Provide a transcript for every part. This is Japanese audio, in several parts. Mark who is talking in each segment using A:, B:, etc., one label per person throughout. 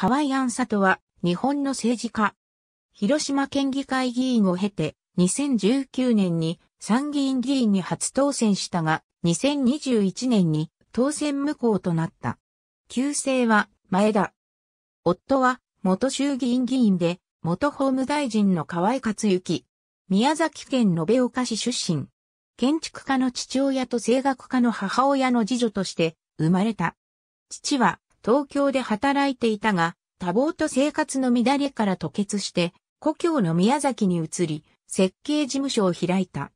A: 河合安里は、日本の政治家。広島県議会議員を経て、2019年に参議院議員に初当選したが、2021年に当選無効となった。旧姓は前田。夫は元衆議院議員で、元法務大臣の河合克行。宮崎県延岡市出身。建築家の父親と声楽家の母親の次女として生まれた。父は東京で働いていたが、多忙と生活の乱れから吐血して、故郷の宮崎に移り、設計事務所を開いた。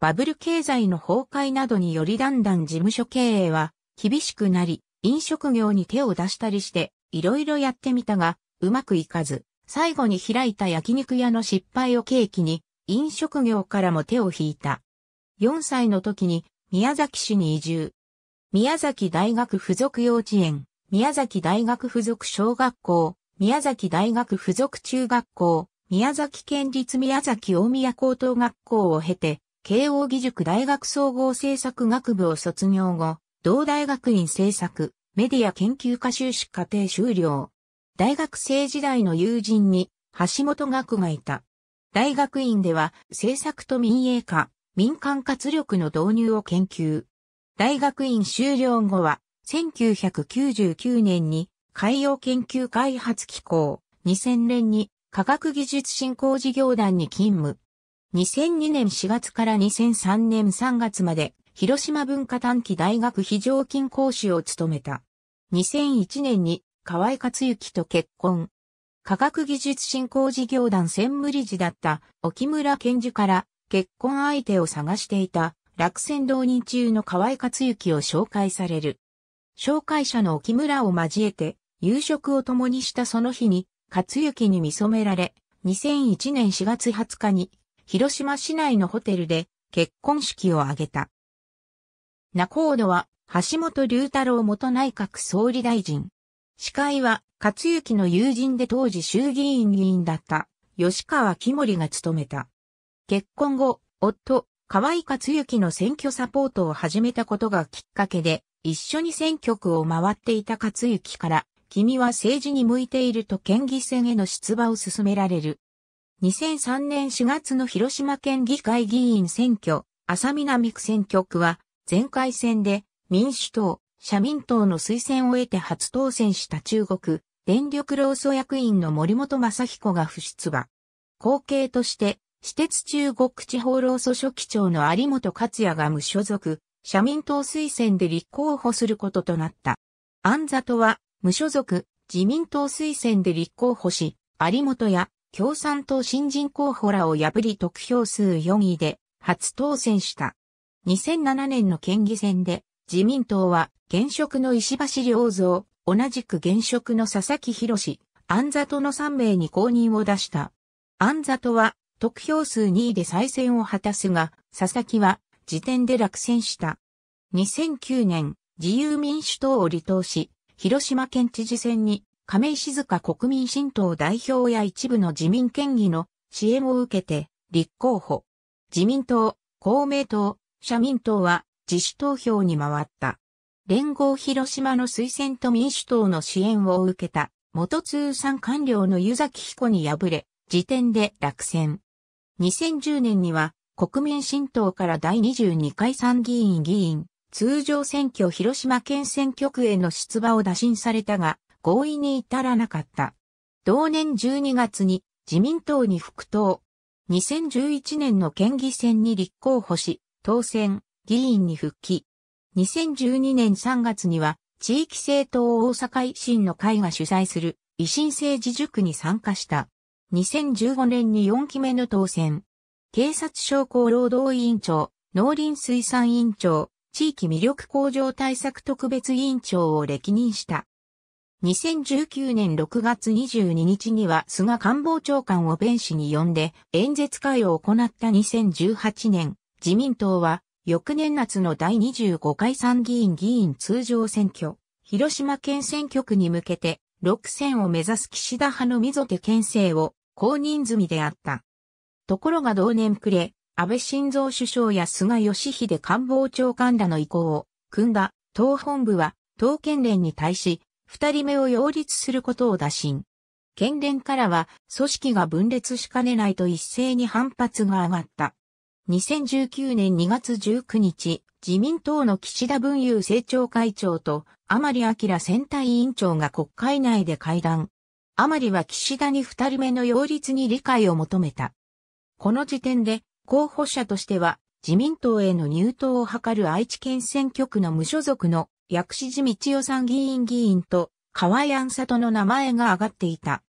A: バブル経済の崩壊などによりだんだん事務所経営は厳しくなり、飲食業に手を出したりして、いろいろやってみたが、うまくいかず、最後に開いた焼肉屋の失敗を契機に、飲食業からも手を引いた。4歳の時に宮崎市に移住。宮崎大学附属幼稚園、宮崎大学附属小学校、宮崎大学附属中学校、宮崎県立宮崎大宮高等学校を経て、慶応義塾大学総合政策学部を卒業後、同大学院政策、メディア研究科修士課程修了。大学生時代の友人に、橋本学がいた。大学院では、政策と民営化、民間活力の導入を研究。大学院修了後は、1999年に海洋研究開発機構、2000年に科学技術振興事業団に勤務。2002年4月から2003年3月まで広島文化短期大学非常勤講師を務めた。2001年に河合克行と結婚。科学技術振興事業団専務理事だった沖村健二から結婚相手を探していた落選導人中の河合克行を紹介される。紹介者の沖村を交えて、夕食を共にしたその日に、勝之に見染められ、2001年4月20日に、広島市内のホテルで結婚式を挙げた。尾人は、橋本龍太郎元内閣総理大臣。司会は、勝之の友人で当時衆議院議員だった、吉川木森が務めた。結婚後、夫、河合克行の選挙サポートを始めたことがきっかけで、一緒に選挙区を回っていた勝幸から、君は政治に向いていると県議選への出馬を勧められる。2003年4月の広島県議会議員選挙、浅南区選挙区は、前回戦で民主党、社民党の推薦を得て初当選した中国、電力労組役員の森本正彦が不出馬。後継として、私鉄中国地方労組書記長の有本克也が無所属、社民党推薦で立候補することとなった。安里は無所属自民党推薦で立候補し、有本や共産党新人候補らを破り得票数4位で初当選した。2007年の県議選で自民党は現職の石橋良造、同じく現職の佐々木博士、安里の3名に公認を出した。安里は得票数2位で再選を果たすが、佐々木は時点で落選した。2009年、自由民主党を離党し、広島県知事選に亀井静香国民新党代表や一部の自民県議の支援を受けて立候補。自民党、公明党、社民党は自主投票に回った。連合広島の推薦と民主党の支援を受けた元通産官僚の湯崎彦に敗れ、時点で落選。2010年には国民新党から第22回参議院議員、通常選挙広島県選挙区への出馬を打診されたが、合意に至らなかった。同年12月に自民党に復党。2011年の県議選に立候補し、当選、議員に復帰。2012年3月には、地域政党大阪維新の会が主催する維新政治塾に参加した。2015年に4期目の当選。警察商工労働委員長、農林水産委員長、地域魅力向上対策特別委員長を歴任した。2019年6月22日には菅官房長官を弁士に呼んで演説会を行った2018年、自民党は翌年夏の第25回参議院議員通常選挙、広島県選挙区に向けて6選を目指す岸田派の溝手県政を公認済みであった。ところが同年暮れ、安倍晋三首相や菅義偉官房長官らの意向を、組んだ党本部は、党県連に対し、二人目を擁立することを打診。県連からは、組織が分裂しかねないと一斉に反発が上がった。2019年2月19日、自民党の岸田文雄政調会長と甘利明選対委員長が国会内で会談。甘利は岸田に二人目の擁立に理解を求めた。この時点で候補者としては自民党への入党を図る愛知県選挙区の無所属の薬師寺道夫参議院議員と河合安里の名前が挙がっていた。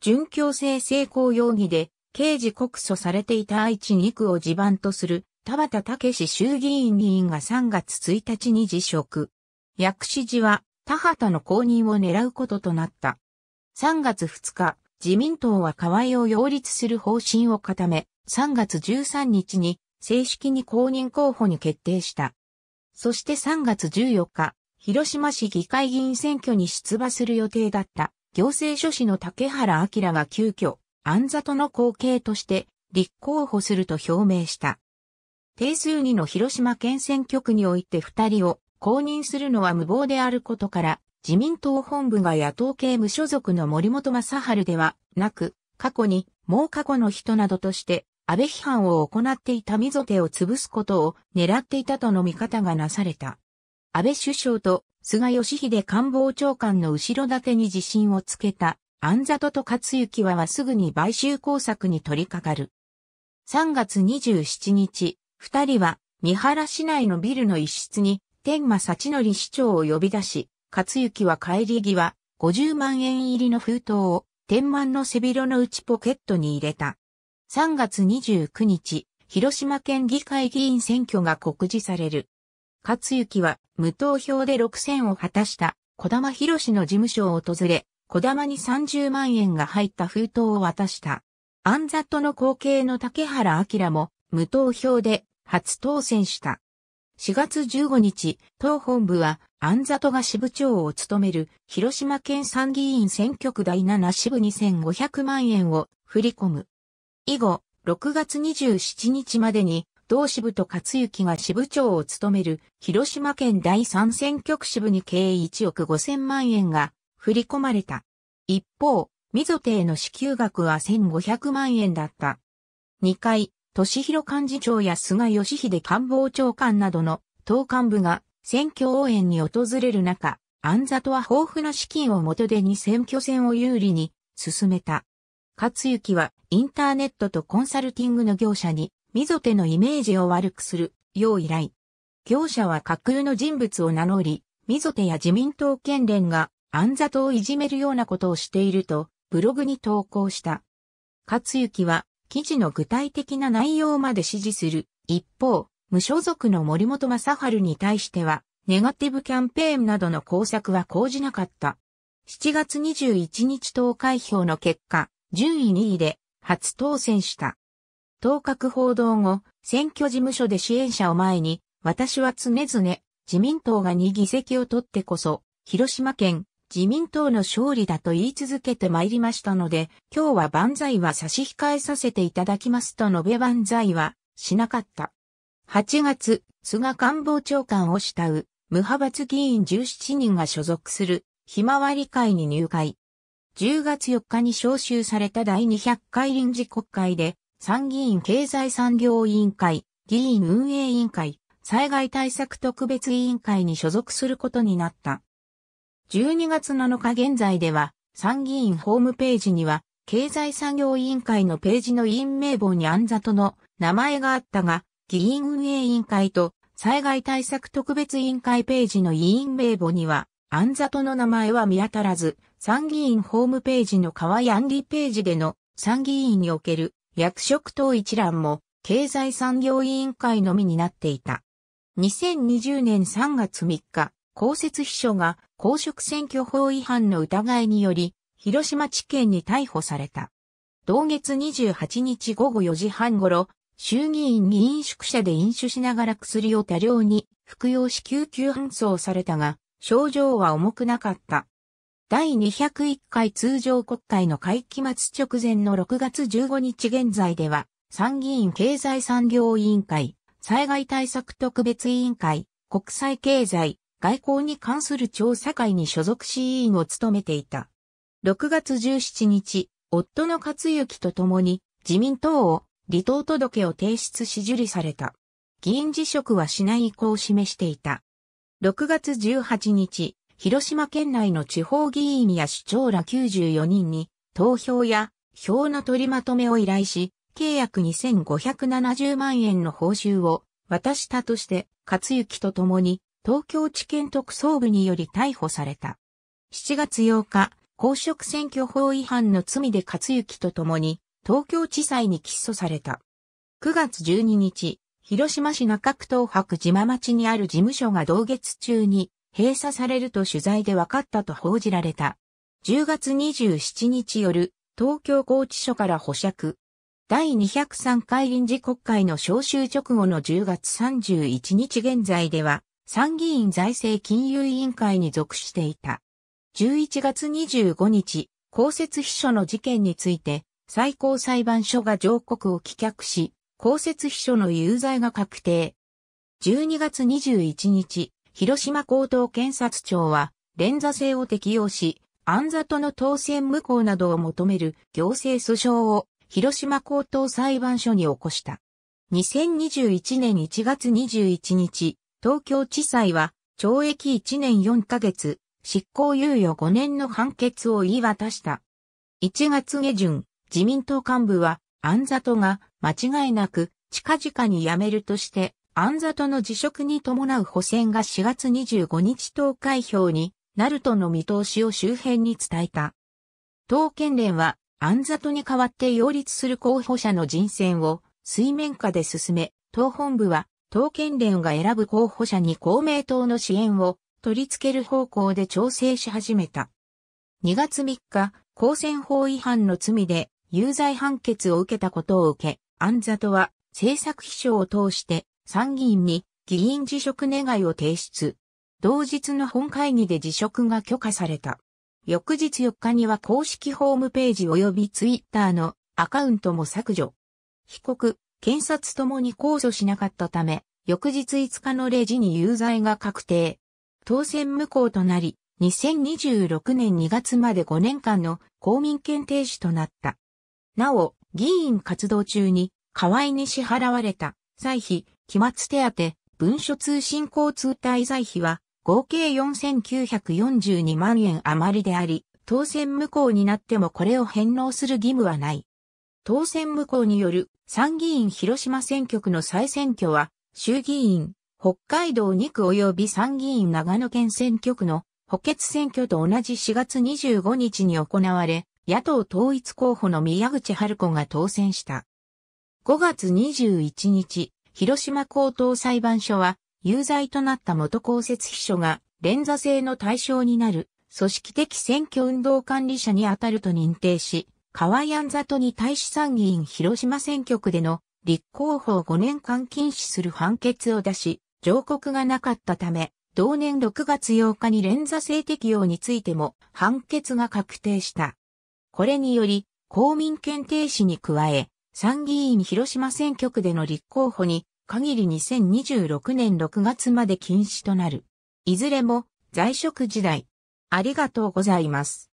A: 準強制性交容疑で刑事告訴されていた愛知2区を地盤とする田畑武衆議院議員が3月1日に辞職。薬師寺は田畑の公認を狙うこととなった。3月2日、自民党は河合を擁立する方針を固め、3月13日に正式に公認候補に決定した。そして3月14日、広島市議会議員選挙に出馬する予定だった行政書士の竹原明が急遽、安里の後継として立候補すると表明した。定数2の広島県選挙区において2人を公認するのは無謀であることから、自民党本部が野党系無所属の森本正治ではなく、過去に、もう過去の人などとして、安倍批判を行っていた溝手を潰すことを狙っていたとの見方がなされた。安倍首相と菅義偉官房長官の後ろ盾に自信をつけた安里と勝幸ははすぐに買収工作に取り掛かる。3月27日、二人は三原市内のビルの一室に天馬幸則市長を呼び出し、勝幸は帰り際、50万円入りの封筒を天満の背広の内ポケットに入れた。3月29日、広島県議会議員選挙が告示される。勝幸は無投票で6選を果たした小玉博の事務所を訪れ、小玉に30万円が入った封筒を渡した。アンザットの後継の竹原明も無投票で初当選した。4月15日、党本部は、アンザトが支部長を務める、広島県参議院選挙区第7支部2500万円を振り込む。以後、6月27日までに、同支部と勝幸が支部長を務める広島県第三選挙区支部に計1億5000万円が振り込まれた。一方、溝亭の支給額は1500万円だった。2回、敏広幹事長や菅義偉官房長官などの党幹部が選挙応援に訪れる中、安里は豊富な資金をもとでに選挙戦を有利に進めた。勝幸はインターネットとコンサルティングの業者に、溝手のイメージを悪くする、よう依頼。業者は架空の人物を名乗り、溝手や自民党県連が、安里をいじめるようなことをしていると、ブログに投稿した。勝幸は、記事の具体的な内容まで指示する。一方、無所属の森本正治に対しては、ネガティブキャンペーンなどの工作は講じなかった。7月21日投開票の結果、順位2位で初当選した。当確報道後、選挙事務所で支援者を前に、私は常々、自民党が2議席を取ってこそ、広島県、自民党の勝利だと言い続けてまいりましたので、今日は万歳は差し控えさせていただきますと述べ万歳はしなかった。8月、菅官房長官を慕う、無派閥議員17人が所属する、ひまわり会に入会。10月4日に召集された第200回臨時国会で、参議院経済産業委員会、議員運営委員会、災害対策特別委員会に所属することになった。12月7日現在では、参議院ホームページには、経済産業委員会のページの委員名簿に安里の名前があったが、議員運営委員会と災害対策特別委員会ページの委員名簿には、安里の名前は見当たらず、参議院ホームページの河合アンリページでの参議院における役職等一覧も経済産業委員会のみになっていた。2020年3月3日、公設秘書が公職選挙法違反の疑いにより、広島地検に逮捕された。同月28日午後4時半頃、衆議院議員宿舎で飲酒しながら薬を多量に服用し救急搬送されたが、症状は重くなかった。第201回通常国会の会期末直前の6月15日現在では、参議院経済産業委員会、災害対策特別委員会、国際経済、外交に関する調査会に所属し委員を務めていた。6月17日、夫の勝幸と共に自民党を離党届を提出し受理された。議員辞職はしない意向を示していた。6月18日、広島県内の地方議員や市長ら94人に投票や票の取りまとめを依頼し、契約2570万円の報酬を渡したとして、勝幸と共に東京地検特捜部により逮捕された。7月8日、公職選挙法違反の罪で勝幸と共に東京地裁に起訴された。9月12日、広島市中区東白島町にある事務所が同月中に閉鎖されると取材で分かったと報じられた。10月27日夜、東京拘置所から保釈。第203回臨時国会の召集直後の10月31日現在では、参議院財政金融委員会に属していた。11月25日、公設秘書の事件について、最高裁判所が上告を棄却し、公設秘書の有罪が確定。12月21日、広島高等検察庁は、連座制を適用し、安里の当選無効などを求める行政訴訟を広島高等裁判所に起こした。2021年1月21日、東京地裁は懲役1年4ヶ月、執行猶予5年の判決を言い渡した。1月下旬、自民党幹部は、安里が間違いなく近々に辞めるとして安里の辞職に伴う補選が4月25日投開票になるとの見通しを周辺に伝えた。党県連は安里に代わって擁立する候補者の人選を水面下で進め、党本部は党県連が選ぶ候補者に公明党の支援を取り付ける方向で調整し始めた。2月3日、公選法違反の罪で有罪判決を受けたことを受け、安里は政策秘書を通して参議院に議員辞職願を提出。同日の本会議で辞職が許可された。翌日4日には公式ホームページ及びツイッターのアカウントも削除。被告、検察ともに控訴しなかったため、翌日5日の0時に有罪が確定。当選無効となり、2026年2月まで5年間の公民権停止となった。なお、議員活動中に、河合に支払われた、歳費期末手当、文書通信交通滞在費は合計4942万円余りであり、当選無効になってもこれを返納する義務はない。当選無効による参議院広島選挙区の再選挙は、衆議院、北海道2区及び参議院長野県選挙区の補欠選挙と同じ4月25日に行われ、野党統一候補の宮口春子が当選した。5月21日、広島高等裁判所は、有罪となった元公設秘書が、連座制の対象になる、組織的選挙運動管理者に当たると認定し、河井安里に対し参議院広島選挙区での立候補を5年間禁止する判決を出し、上告がなかったため、同年6月8日に連座制適用についても判決が確定した。これにより、公民権停止に加え、参議院広島選挙区での立候補に限り2026年6月まで禁止となる。いずれも在職時代。ありがとうございます。